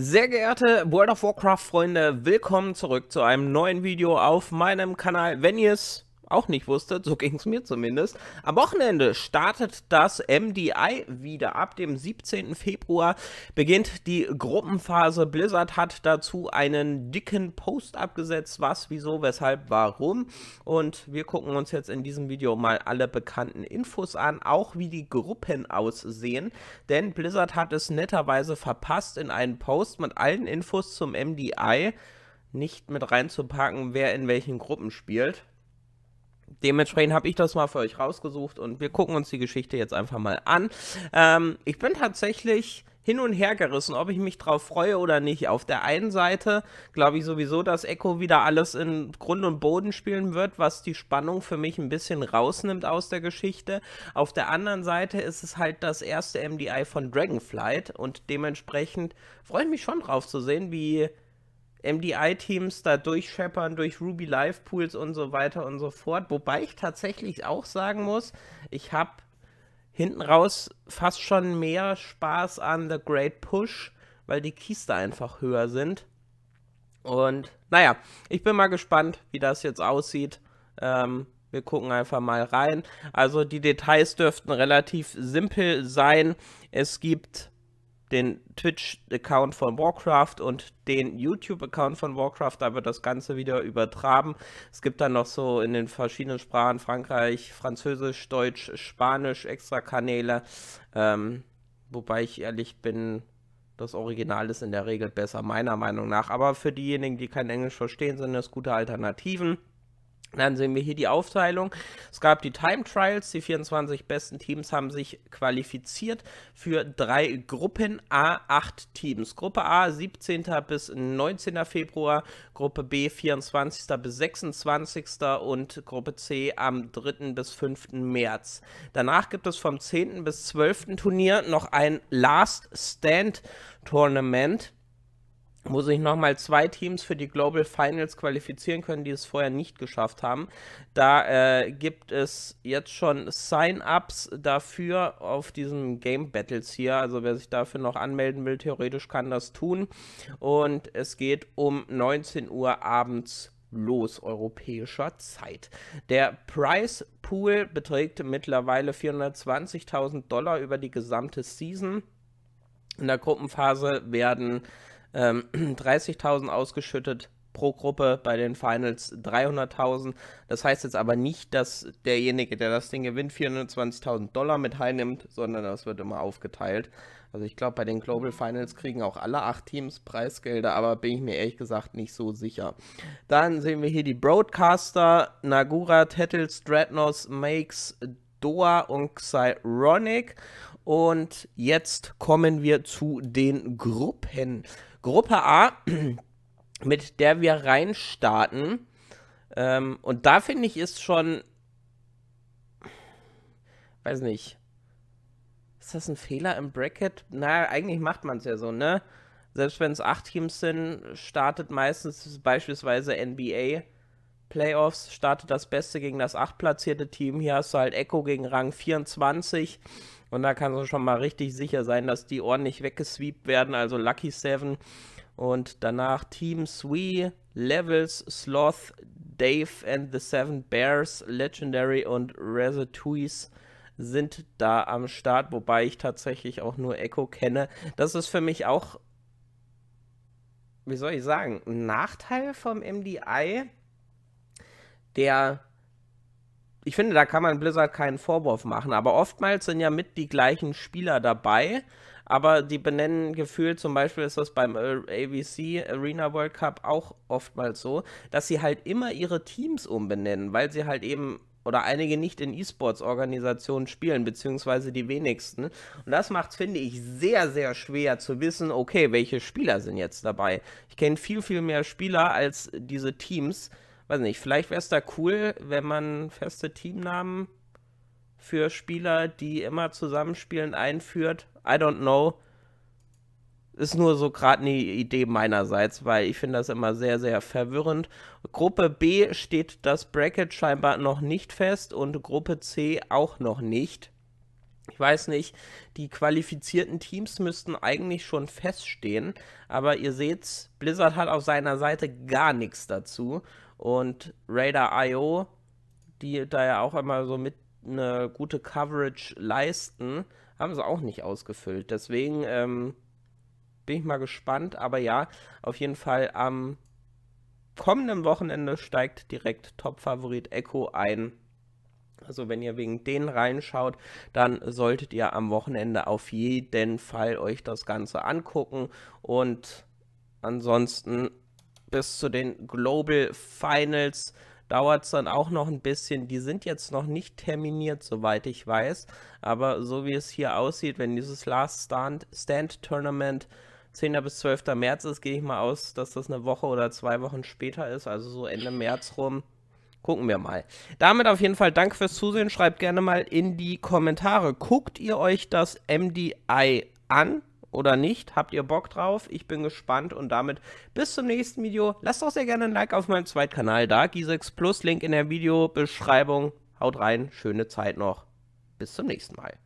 Sehr geehrte World of Warcraft-Freunde, willkommen zurück zu einem neuen Video auf meinem Kanal. Wenn ihr es auch nicht wusste, so ging es mir zumindest. Am Wochenende startet das MDI wieder. Ab dem 17. Februar beginnt die Gruppenphase. Blizzard hat dazu einen dicken Post abgesetzt, was, wieso, weshalb, warum. Und wir gucken uns jetzt in diesem Video mal alle bekannten Infos an, auch wie die Gruppen aussehen. Denn Blizzard hat es netterweise verpasst, in einen Post mit allen Infos zum MDI nicht mit reinzupacken, wer in welchen Gruppen spielt dementsprechend habe ich das mal für euch rausgesucht und wir gucken uns die Geschichte jetzt einfach mal an. Ähm, ich bin tatsächlich hin und her gerissen, ob ich mich drauf freue oder nicht. Auf der einen Seite glaube ich sowieso, dass Echo wieder alles in Grund und Boden spielen wird, was die Spannung für mich ein bisschen rausnimmt aus der Geschichte. Auf der anderen Seite ist es halt das erste MDI von Dragonflight und dementsprechend freue ich mich schon drauf zu sehen, wie MDI-Teams da durchscheppern durch Ruby Live Pools und so weiter und so fort. Wobei ich tatsächlich auch sagen muss, ich habe hinten raus fast schon mehr Spaß an The Great Push, weil die Keys da einfach höher sind. Und naja, ich bin mal gespannt, wie das jetzt aussieht. Ähm, wir gucken einfach mal rein. Also die Details dürften relativ simpel sein. Es gibt den Twitch-Account von Warcraft und den YouTube-Account von Warcraft. Da wird das Ganze wieder übertragen. Es gibt dann noch so in den verschiedenen Sprachen, Frankreich, Französisch, Deutsch, Spanisch, extra Kanäle. Ähm, wobei ich ehrlich bin, das Original ist in der Regel besser, meiner Meinung nach. Aber für diejenigen, die kein Englisch verstehen, sind das gute Alternativen. Dann sehen wir hier die Aufteilung. Es gab die Time Trials. Die 24 besten Teams haben sich qualifiziert für drei Gruppen A, 8 Teams. Gruppe A 17. bis 19. Februar, Gruppe B 24. bis 26. und Gruppe C am 3. bis 5. März. Danach gibt es vom 10. bis 12. Turnier noch ein Last Stand Tournament wo sich nochmal zwei Teams für die Global Finals qualifizieren können, die es vorher nicht geschafft haben. Da äh, gibt es jetzt schon Sign-ups dafür auf diesen Game Battles hier. Also wer sich dafür noch anmelden will, theoretisch kann das tun. Und es geht um 19 Uhr abends los europäischer Zeit. Der Price Pool beträgt mittlerweile 420.000 Dollar über die gesamte Season. In der Gruppenphase werden ähm, 30.000 ausgeschüttet pro Gruppe, bei den Finals 300.000. Das heißt jetzt aber nicht, dass derjenige, der das Ding gewinnt, 420.000 Dollar mit heimnimmt, sondern das wird immer aufgeteilt. Also ich glaube, bei den Global Finals kriegen auch alle acht Teams Preisgelder, aber bin ich mir ehrlich gesagt nicht so sicher. Dann sehen wir hier die Broadcaster, Nagura, Tettel, Stratnos, Makes, Doa und Xyronic. Und jetzt kommen wir zu den Gruppen. Gruppe A, mit der wir reinstarten. Ähm, und da finde ich ist schon. Weiß nicht. Ist das ein Fehler im Bracket? Naja, eigentlich macht man es ja so, ne? Selbst wenn es acht Teams sind, startet meistens beispielsweise NBA Playoffs, startet das Beste gegen das achtplatzierte Team. Hier hast du halt Echo gegen Rang 24. Und da kannst du schon mal richtig sicher sein, dass die ordentlich weggesweept werden, also Lucky Seven. Und danach Team Swee, Levels, Sloth, Dave and the Seven Bears, Legendary und Resetuis sind da am Start, wobei ich tatsächlich auch nur Echo kenne. Das ist für mich auch, wie soll ich sagen, ein Nachteil vom MDI, der ich finde, da kann man Blizzard keinen Vorwurf machen, aber oftmals sind ja mit die gleichen Spieler dabei, aber die benennen gefühlt, zum Beispiel ist das beim äh, AVC Arena World Cup auch oftmals so, dass sie halt immer ihre Teams umbenennen, weil sie halt eben oder einige nicht in E-Sports-Organisationen spielen, beziehungsweise die wenigsten. Und das macht es, finde ich, sehr, sehr schwer zu wissen, okay, welche Spieler sind jetzt dabei. Ich kenne viel, viel mehr Spieler als diese Teams, weiß nicht, vielleicht wäre es da cool, wenn man feste Teamnamen für Spieler, die immer zusammenspielen, einführt. I don't know. Ist nur so gerade eine Idee meinerseits, weil ich finde das immer sehr, sehr verwirrend. Gruppe B steht das Bracket scheinbar noch nicht fest und Gruppe C auch noch nicht. Ich weiß nicht, die qualifizierten Teams müssten eigentlich schon feststehen, aber ihr seht's, Blizzard hat auf seiner Seite gar nichts dazu und Radar.io, die da ja auch einmal so mit eine gute Coverage leisten, haben sie auch nicht ausgefüllt. Deswegen ähm, bin ich mal gespannt. Aber ja, auf jeden Fall am kommenden Wochenende steigt direkt Top-Favorit Echo ein. Also wenn ihr wegen denen reinschaut, dann solltet ihr am Wochenende auf jeden Fall euch das Ganze angucken. Und ansonsten bis zu den Global Finals dauert es dann auch noch ein bisschen. Die sind jetzt noch nicht terminiert, soweit ich weiß. Aber so wie es hier aussieht, wenn dieses Last Stand, Stand Tournament 10. bis 12. März ist, gehe ich mal aus, dass das eine Woche oder zwei Wochen später ist, also so Ende März rum. Gucken wir mal. Damit auf jeden Fall Dank fürs Zusehen. Schreibt gerne mal in die Kommentare. Guckt ihr euch das MDI an? oder nicht. Habt ihr Bock drauf? Ich bin gespannt und damit bis zum nächsten Video. Lasst auch sehr gerne ein Like auf meinem Zweitkanal da. G6 Plus, Link in der Videobeschreibung. Haut rein, schöne Zeit noch. Bis zum nächsten Mal.